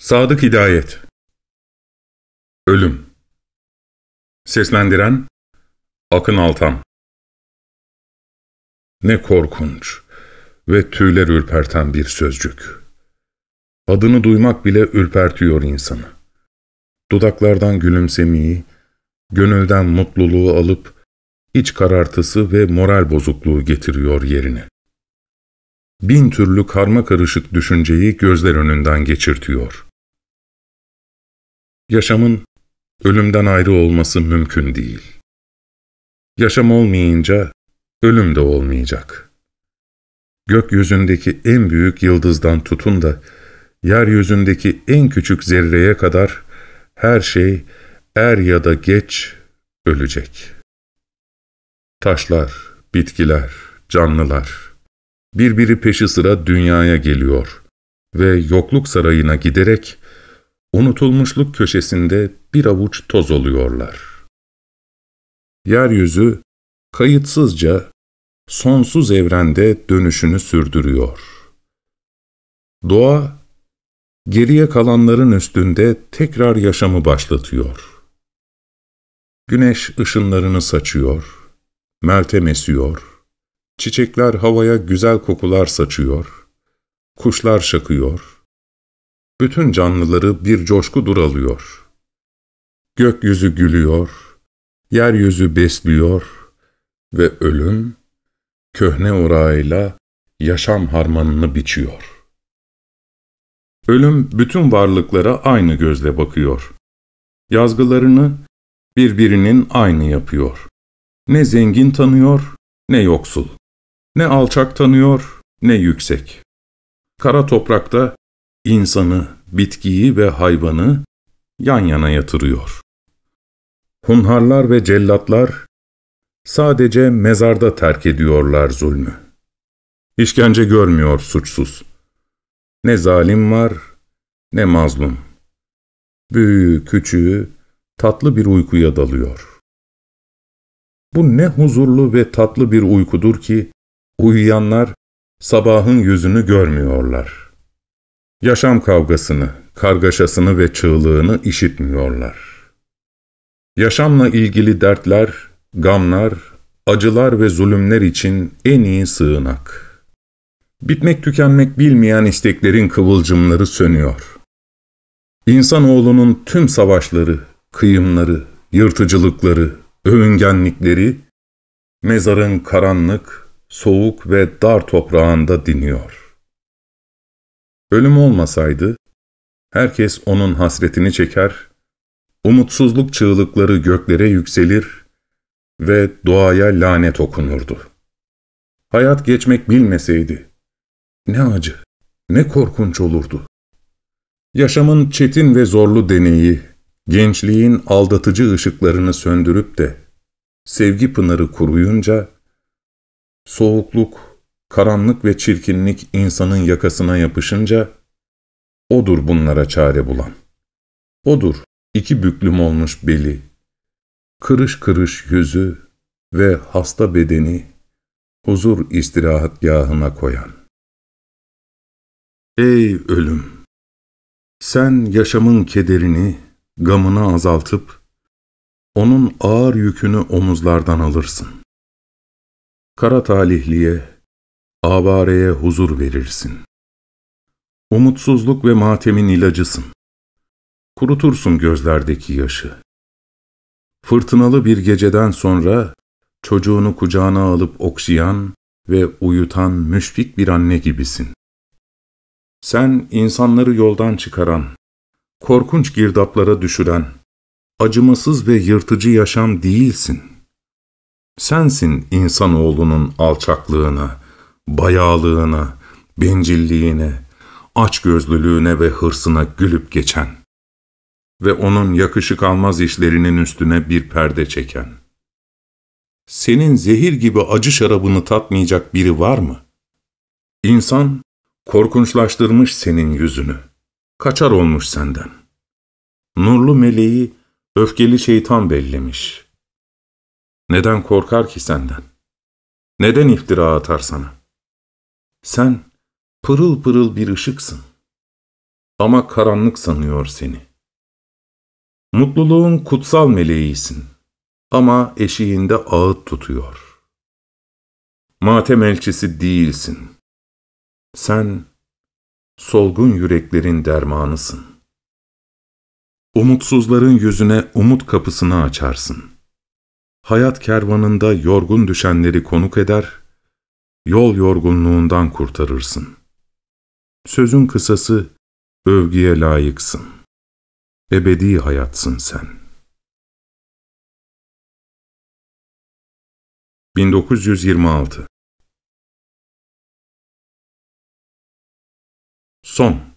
Sadık Hidayet Ölüm Seslendiren Akın Altan Ne korkunç ve tüyler ürperten bir sözcük. Adını duymak bile ürpertiyor insanı. Dudaklardan gülümsemeyi, gönülden mutluluğu alıp iç karartısı ve moral bozukluğu getiriyor yerine. Bin türlü karma karışık düşünceyi gözler önünden geçirtiyor.'' Yaşamın ölümden ayrı olması mümkün değil. Yaşam olmayınca ölüm de olmayacak. Gökyüzündeki en büyük yıldızdan tutun da yeryüzündeki en küçük zerreye kadar her şey er ya da geç ölecek. Taşlar, bitkiler, canlılar birbiri peşi sıra dünyaya geliyor ve yokluk sarayına giderek unutulmuşluk köşesinde bir avuç toz oluyorlar. Yeryüzü kayıtsızca sonsuz evrende dönüşünü sürdürüyor. Doğa, geriye kalanların üstünde tekrar yaşamı başlatıyor. Güneş ışınlarını saçıyor, meltem esiyor, çiçekler havaya güzel kokular saçıyor, kuşlar şakıyor, bütün canlıları bir coşku duralıyor. Gökyüzü gülüyor, yeryüzü besliyor ve ölüm, köhne orayla yaşam harmanını biçiyor. Ölüm bütün varlıklara aynı gözle bakıyor. Yazgılarını birbirinin aynı yapıyor. Ne zengin tanıyor, ne yoksul. Ne alçak tanıyor, ne yüksek. Kara toprakta insanı, bitkiyi ve hayvanı yan yana yatırıyor. Hunharlar ve cellatlar sadece mezarda terk ediyorlar zulmü. İşkence görmüyor suçsuz. Ne zalim var ne mazlum. Büyüğü küçüğü tatlı bir uykuya dalıyor. Bu ne huzurlu ve tatlı bir uykudur ki uyuyanlar sabahın yüzünü görmüyorlar. Yaşam kavgasını, kargaşasını ve çığlığını işitmiyorlar. Yaşamla ilgili dertler, gamlar, acılar ve zulümler için en iyi sığınak. Bitmek tükenmek bilmeyen isteklerin kıvılcımları sönüyor. İnsanoğlunun tüm savaşları, kıyımları, yırtıcılıkları, övüngenlikleri, mezarın karanlık, soğuk ve dar toprağında diniyor.'' Ölüm olmasaydı, herkes onun hasretini çeker, umutsuzluk çığlıkları göklere yükselir ve doğaya lanet okunurdu. Hayat geçmek bilmeseydi, ne acı, ne korkunç olurdu. Yaşamın çetin ve zorlu deneyi, gençliğin aldatıcı ışıklarını söndürüp de, sevgi pınarı kuruyunca, soğukluk, karanlık ve çirkinlik insanın yakasına yapışınca, odur bunlara çare bulan. Odur iki büklüm olmuş beli, kırış kırış yüzü ve hasta bedeni huzur istirahatgahına koyan. Ey ölüm! Sen yaşamın kederini, gamını azaltıp, onun ağır yükünü omuzlardan alırsın. Kara talihliye, avareye huzur verirsin. Umutsuzluk ve matemin ilacısın. Kurutursun gözlerdeki yaşı. Fırtınalı bir geceden sonra çocuğunu kucağına alıp okşayan ve uyutan müşfik bir anne gibisin. Sen insanları yoldan çıkaran, korkunç girdaplara düşüren, acımasız ve yırtıcı yaşam değilsin. Sensin insanoğlunun alçaklığına, bayağılığına, bencilliğine, açgözlülüğüne ve hırsına gülüp geçen ve onun yakışık almaz işlerinin üstüne bir perde çeken. Senin zehir gibi acı şarabını tatmayacak biri var mı? İnsan korkunçlaştırmış senin yüzünü, kaçar olmuş senden. Nurlu meleği öfkeli şeytan bellemiş. Neden korkar ki senden? Neden iftira atar sana? Sen pırıl pırıl bir ışıksın. Ama karanlık sanıyor seni. Mutluluğun kutsal meleğisin. Ama eşiğinde ağıt tutuyor. Matem elçisi değilsin. Sen solgun yüreklerin dermanısın. Umutsuzların yüzüne umut kapısını açarsın. Hayat kervanında yorgun düşenleri konuk eder, yol yorgunluğundan kurtarırsın. Sözün kısası, övgüye layıksın. Ebedi hayatsın sen. 1926 Son